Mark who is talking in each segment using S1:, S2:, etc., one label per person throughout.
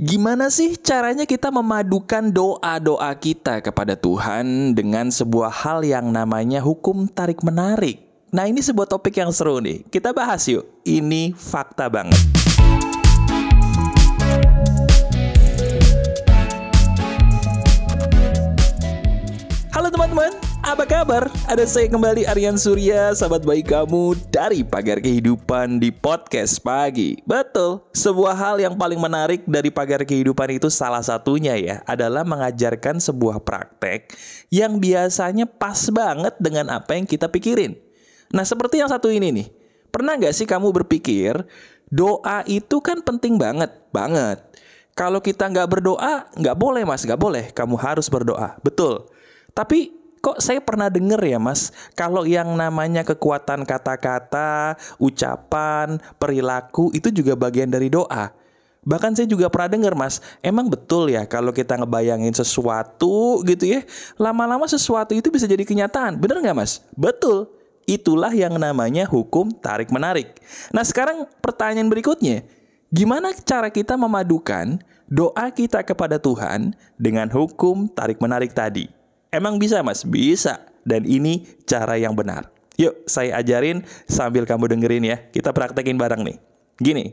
S1: Gimana sih caranya kita memadukan doa-doa kita kepada Tuhan dengan sebuah hal yang namanya hukum tarik-menarik? Nah, ini sebuah topik yang seru nih. Kita bahas yuk. Ini fakta banget. Halo teman-teman, apa kabar? Ada saya kembali Aryan Surya, sahabat baik kamu dari Pagar Kehidupan di Podcast Pagi. Betul, sebuah hal yang paling menarik dari Pagar Kehidupan itu salah satunya ya, adalah mengajarkan sebuah praktek yang biasanya pas banget dengan apa yang kita pikirin. Nah, seperti yang satu ini nih. Pernah nggak sih kamu berpikir, doa itu kan penting banget, banget. Kalau kita nggak berdoa, nggak boleh mas, nggak boleh. Kamu harus berdoa, betul. Tapi kok saya pernah dengar ya mas, kalau yang namanya kekuatan kata-kata, ucapan, perilaku itu juga bagian dari doa. Bahkan saya juga pernah dengar mas, emang betul ya kalau kita ngebayangin sesuatu gitu ya, lama-lama sesuatu itu bisa jadi kenyataan. Bener nggak mas? Betul. Itulah yang namanya hukum tarik-menarik. Nah sekarang pertanyaan berikutnya, gimana cara kita memadukan doa kita kepada Tuhan dengan hukum tarik-menarik tadi? Emang bisa mas? Bisa. Dan ini cara yang benar. Yuk saya ajarin sambil kamu dengerin ya. Kita praktekin bareng nih. Gini,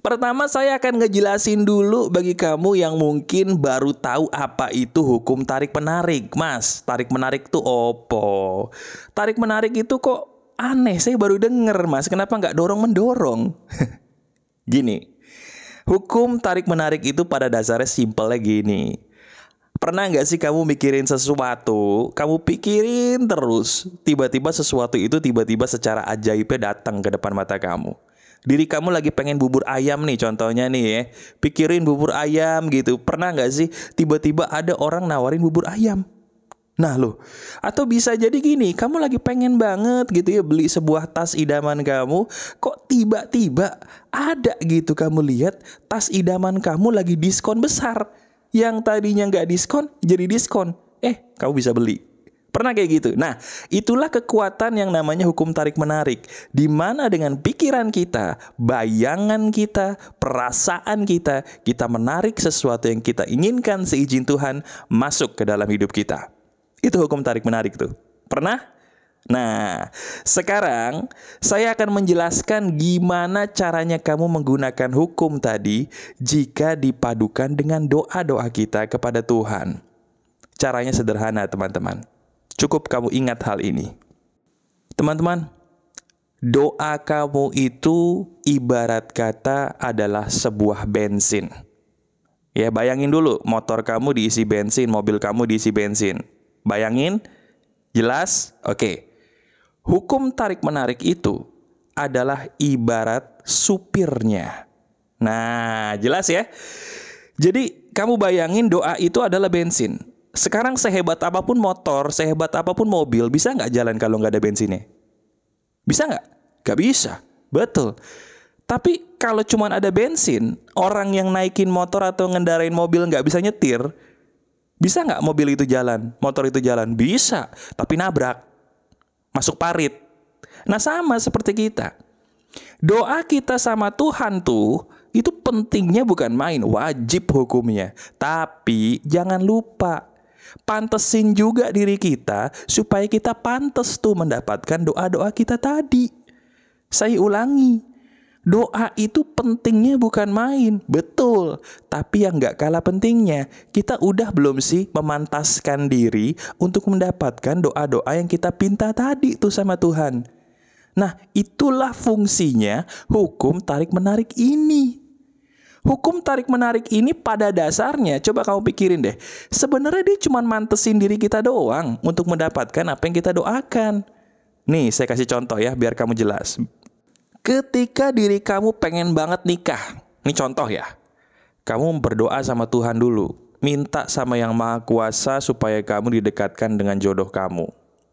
S1: Pertama saya akan ngejelasin dulu bagi kamu yang mungkin baru tahu apa itu hukum tarik menarik. Mas, tarik menarik tuh opo. Tarik menarik itu kok aneh, saya baru denger mas. Kenapa nggak dorong mendorong? gini, hukum tarik menarik itu pada dasarnya simple gini. Pernah nggak sih kamu mikirin sesuatu, kamu pikirin terus, tiba-tiba sesuatu itu tiba-tiba secara ajaibnya datang ke depan mata kamu. Diri kamu lagi pengen bubur ayam nih contohnya nih ya. Pikirin bubur ayam gitu. Pernah nggak sih tiba-tiba ada orang nawarin bubur ayam? Nah loh, atau bisa jadi gini, kamu lagi pengen banget gitu ya beli sebuah tas idaman kamu, kok tiba-tiba ada gitu kamu lihat tas idaman kamu lagi diskon besar yang tadinya nggak diskon jadi diskon. Eh, kamu bisa beli. Pernah kayak gitu. Nah, itulah kekuatan yang namanya hukum tarik menarik, di mana dengan pikiran kita, bayangan kita, perasaan kita, kita menarik sesuatu yang kita inginkan seizin Tuhan masuk ke dalam hidup kita. Itu hukum tarik menarik tuh. Pernah? Nah, sekarang saya akan menjelaskan gimana caranya kamu menggunakan hukum tadi jika dipadukan dengan doa-doa kita kepada Tuhan. Caranya sederhana, teman-teman. Cukup kamu ingat hal ini. Teman-teman, doa kamu itu ibarat kata adalah sebuah bensin. Ya, bayangin dulu motor kamu diisi bensin, mobil kamu diisi bensin. Bayangin? Jelas? Oke. Okay. Hukum tarik-menarik itu adalah ibarat supirnya. Nah, jelas ya? Jadi, kamu bayangin doa itu adalah bensin. Sekarang sehebat apapun motor, sehebat apapun mobil, bisa nggak jalan kalau nggak ada bensinnya? Bisa nggak? Nggak bisa. Betul. Tapi kalau cuma ada bensin, orang yang naikin motor atau ngendarain mobil nggak bisa nyetir, bisa nggak mobil itu jalan, motor itu jalan? Bisa, tapi nabrak masuk parit. Nah, sama seperti kita. Doa kita sama Tuhan tuh itu pentingnya bukan main, wajib hukumnya. Tapi jangan lupa pantesin juga diri kita supaya kita pantas tuh mendapatkan doa-doa kita tadi. Saya ulangi, Doa itu pentingnya bukan main, betul. Tapi yang gak kalah pentingnya, kita udah belum sih memantaskan diri untuk mendapatkan doa-doa yang kita pinta tadi tuh sama Tuhan. Nah, itulah fungsinya hukum tarik-menarik ini. Hukum tarik-menarik ini pada dasarnya, coba kamu pikirin deh, sebenarnya dia cuma mantesin diri kita doang untuk mendapatkan apa yang kita doakan. Nih, saya kasih contoh ya, biar kamu jelas. Ketika diri kamu pengen banget nikah, ini contoh ya, kamu berdoa sama Tuhan dulu, minta sama Yang Maha Kuasa supaya kamu didekatkan dengan jodoh kamu.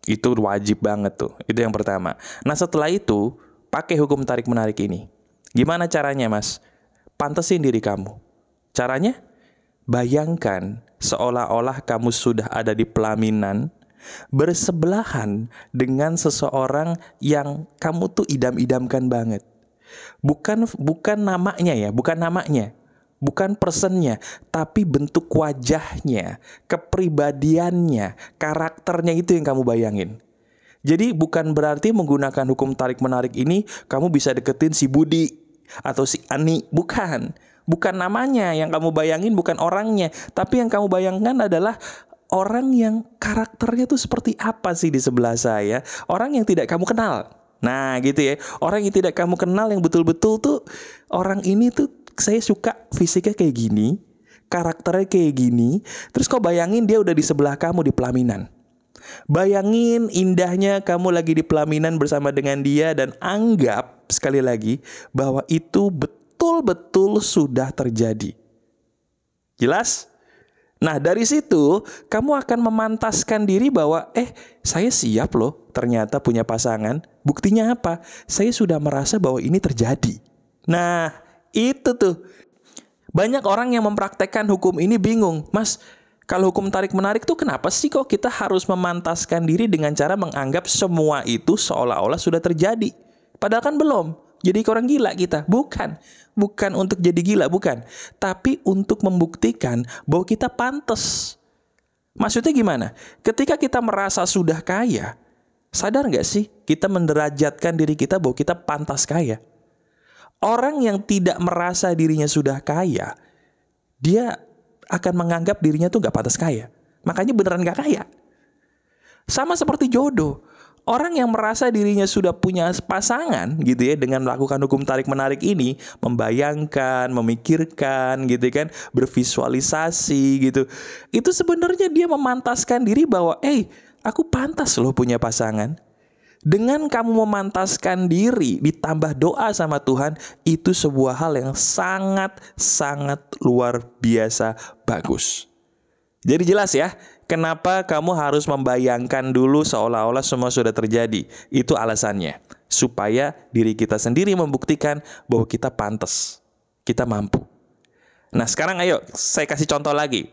S1: Itu wajib banget tuh, itu yang pertama. Nah setelah itu, pakai hukum tarik-menarik ini. Gimana caranya mas? Pantesin diri kamu. Caranya? Bayangkan seolah-olah kamu sudah ada di pelaminan, bersebelahan dengan seseorang yang kamu tuh idam-idamkan banget. Bukan bukan namanya ya, bukan namanya. Bukan personnya, tapi bentuk wajahnya, kepribadiannya, karakternya itu yang kamu bayangin. Jadi bukan berarti menggunakan hukum tarik-menarik ini kamu bisa deketin si Budi atau si Ani, bukan bukan namanya yang kamu bayangin bukan orangnya tapi yang kamu bayangkan adalah orang yang karakternya tuh seperti apa sih di sebelah saya? Orang yang tidak kamu kenal. Nah, gitu ya. Orang yang tidak kamu kenal yang betul-betul tuh orang ini tuh saya suka fisiknya kayak gini, karakternya kayak gini. Terus kau bayangin dia udah di sebelah kamu di pelaminan. Bayangin indahnya kamu lagi di pelaminan bersama dengan dia dan anggap sekali lagi bahwa itu betul-betul sudah terjadi. Jelas? Nah, dari situ kamu akan memantaskan diri bahwa eh saya siap loh ternyata punya pasangan. Buktinya apa? Saya sudah merasa bahwa ini terjadi. Nah, itu tuh. Banyak orang yang mempraktekkan hukum ini bingung. Mas, kalau hukum tarik-menarik tuh kenapa sih kok kita harus memantaskan diri dengan cara menganggap semua itu seolah-olah sudah terjadi? Padahal kan belum jadi orang gila kita. Bukan. Bukan untuk jadi gila, bukan. Tapi untuk membuktikan bahwa kita pantas. Maksudnya gimana? Ketika kita merasa sudah kaya, sadar nggak sih kita menderajatkan diri kita bahwa kita pantas kaya? Orang yang tidak merasa dirinya sudah kaya, dia akan menganggap dirinya tuh nggak pantas kaya. Makanya beneran nggak kaya. Sama seperti jodoh orang yang merasa dirinya sudah punya pasangan gitu ya dengan melakukan hukum tarik menarik ini membayangkan, memikirkan gitu ya kan, bervisualisasi gitu. Itu sebenarnya dia memantaskan diri bahwa eh aku pantas loh punya pasangan. Dengan kamu memantaskan diri ditambah doa sama Tuhan itu sebuah hal yang sangat sangat luar biasa bagus. Jadi jelas ya, Kenapa kamu harus membayangkan dulu seolah-olah semua sudah terjadi? Itu alasannya. Supaya diri kita sendiri membuktikan bahwa kita pantas. Kita mampu. Nah sekarang ayo saya kasih contoh lagi.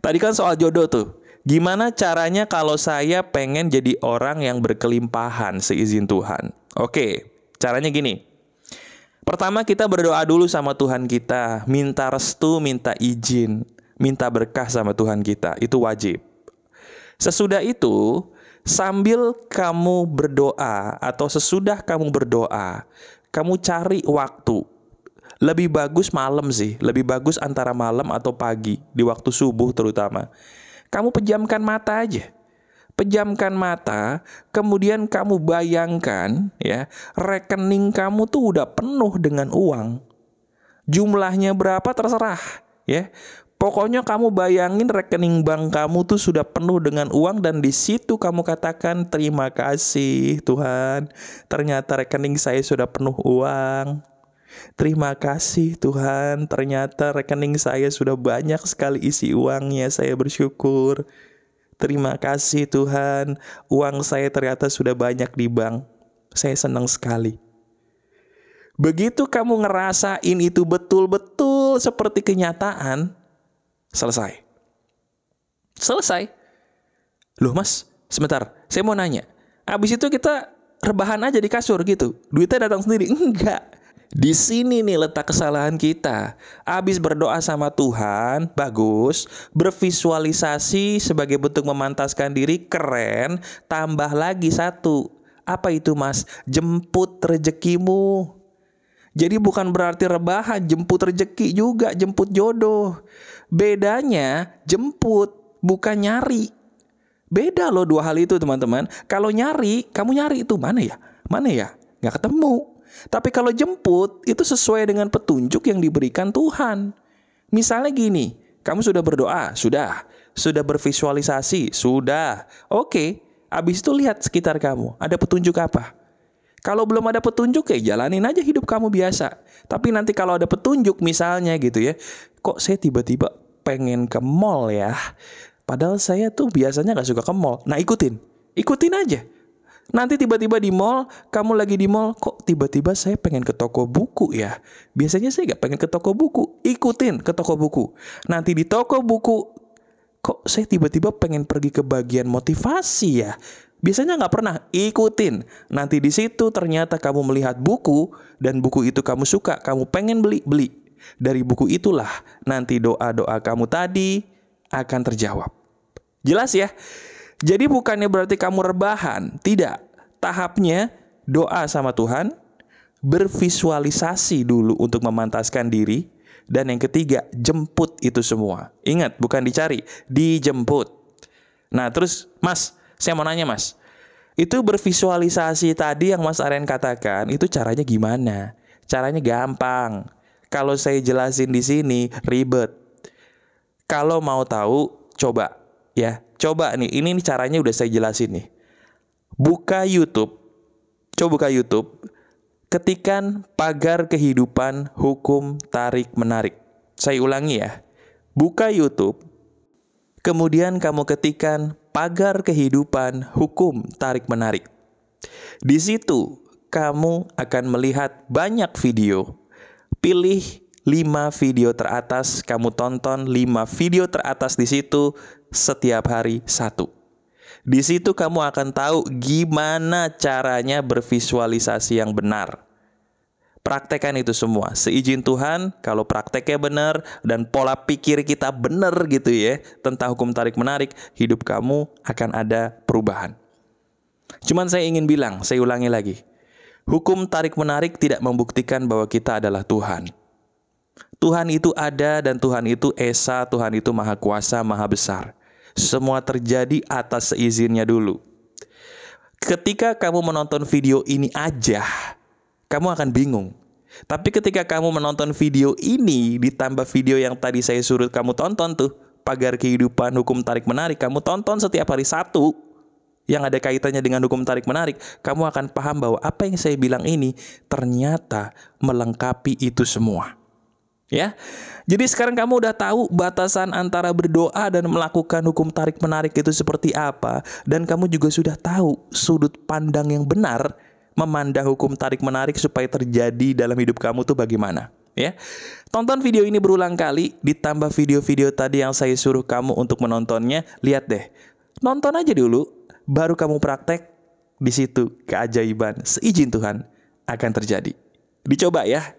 S1: Tadi kan soal jodoh tuh. Gimana caranya kalau saya pengen jadi orang yang berkelimpahan seizin Tuhan? Oke, caranya gini. Pertama kita berdoa dulu sama Tuhan kita, minta restu, minta izin, minta berkah sama Tuhan kita. Itu wajib. Sesudah itu, sambil kamu berdoa atau sesudah kamu berdoa, kamu cari waktu. Lebih bagus malam sih, lebih bagus antara malam atau pagi, di waktu subuh terutama. Kamu pejamkan mata aja. Pejamkan mata, kemudian kamu bayangkan ya, rekening kamu tuh udah penuh dengan uang. Jumlahnya berapa terserah, ya. Pokoknya kamu bayangin rekening bank kamu tuh sudah penuh dengan uang dan di situ kamu katakan terima kasih Tuhan. Ternyata rekening saya sudah penuh uang. Terima kasih Tuhan, ternyata rekening saya sudah banyak sekali isi uangnya. Saya bersyukur. Terima kasih Tuhan, uang saya ternyata sudah banyak di bank. Saya senang sekali. Begitu kamu ngerasain itu betul-betul seperti kenyataan, Selesai. Selesai. Loh mas, sebentar, saya mau nanya. Abis itu kita rebahan aja di kasur gitu. Duitnya datang sendiri. Enggak. Di sini nih letak kesalahan kita. Abis berdoa sama Tuhan, bagus. Bervisualisasi sebagai bentuk memantaskan diri, keren. Tambah lagi satu. Apa itu mas? Jemput rejekimu. Jadi bukan berarti rebahan, jemput rejeki juga, jemput jodoh. Bedanya jemput, bukan nyari. Beda loh dua hal itu teman-teman. Kalau nyari, kamu nyari itu mana ya? Mana ya? Nggak ketemu. Tapi kalau jemput, itu sesuai dengan petunjuk yang diberikan Tuhan. Misalnya gini, kamu sudah berdoa, sudah. Sudah bervisualisasi, sudah. Oke, habis itu lihat sekitar kamu, ada petunjuk apa? Kalau belum ada petunjuk ya jalanin aja hidup kamu biasa. Tapi nanti kalau ada petunjuk misalnya gitu ya, kok saya tiba-tiba pengen ke mall ya. Padahal saya tuh biasanya gak suka ke mall. Nah ikutin, ikutin aja. Nanti tiba-tiba di mall, kamu lagi di mall, kok tiba-tiba saya pengen ke toko buku ya? Biasanya saya gak pengen ke toko buku, ikutin ke toko buku. Nanti di toko buku, kok saya tiba-tiba pengen pergi ke bagian motivasi ya? Biasanya nggak pernah ikutin. Nanti di situ ternyata kamu melihat buku dan buku itu kamu suka, kamu pengen beli, beli. Dari buku itulah nanti doa-doa kamu tadi akan terjawab. Jelas ya? Jadi bukannya berarti kamu rebahan, tidak. Tahapnya doa sama Tuhan, bervisualisasi dulu untuk memantaskan diri, dan yang ketiga, jemput itu semua. Ingat, bukan dicari, dijemput. Nah, terus Mas, saya mau nanya Mas. Itu bervisualisasi tadi yang Mas Aren katakan, itu caranya gimana? Caranya gampang. Kalau saya jelasin di sini ribet. Kalau mau tahu, coba ya. Coba nih, ini caranya udah saya jelasin nih. Buka YouTube. Coba buka YouTube ketikan pagar kehidupan hukum tarik-menarik. Saya ulangi ya, buka YouTube, kemudian kamu ketikan pagar kehidupan hukum tarik-menarik. Di situ, kamu akan melihat banyak video. Pilih 5 video teratas, kamu tonton 5 video teratas di situ setiap hari satu. Di situ kamu akan tahu gimana caranya bervisualisasi yang benar. Praktekan itu semua. Seizin Tuhan, kalau prakteknya benar dan pola pikir kita benar gitu ya, tentang hukum tarik-menarik, hidup kamu akan ada perubahan. Cuman saya ingin bilang, saya ulangi lagi. Hukum tarik-menarik tidak membuktikan bahwa kita adalah Tuhan. Tuhan itu ada dan Tuhan itu Esa, Tuhan itu Maha Kuasa, Maha Besar. Semua terjadi atas seizinnya dulu. Ketika kamu menonton video ini aja, kamu akan bingung. Tapi ketika kamu menonton video ini ditambah video yang tadi saya suruh kamu tonton tuh, pagar kehidupan hukum tarik menarik, kamu tonton setiap hari satu yang ada kaitannya dengan hukum tarik menarik, kamu akan paham bahwa apa yang saya bilang ini ternyata melengkapi itu semua. Ya. Jadi sekarang kamu udah tahu batasan antara berdoa dan melakukan hukum tarik-menarik itu seperti apa dan kamu juga sudah tahu sudut pandang yang benar memandang hukum tarik-menarik supaya terjadi dalam hidup kamu tuh bagaimana ya. Tonton video ini berulang kali ditambah video-video tadi yang saya suruh kamu untuk menontonnya, lihat deh. Nonton aja dulu baru kamu praktek di situ keajaiban seizin Tuhan akan terjadi. Dicoba ya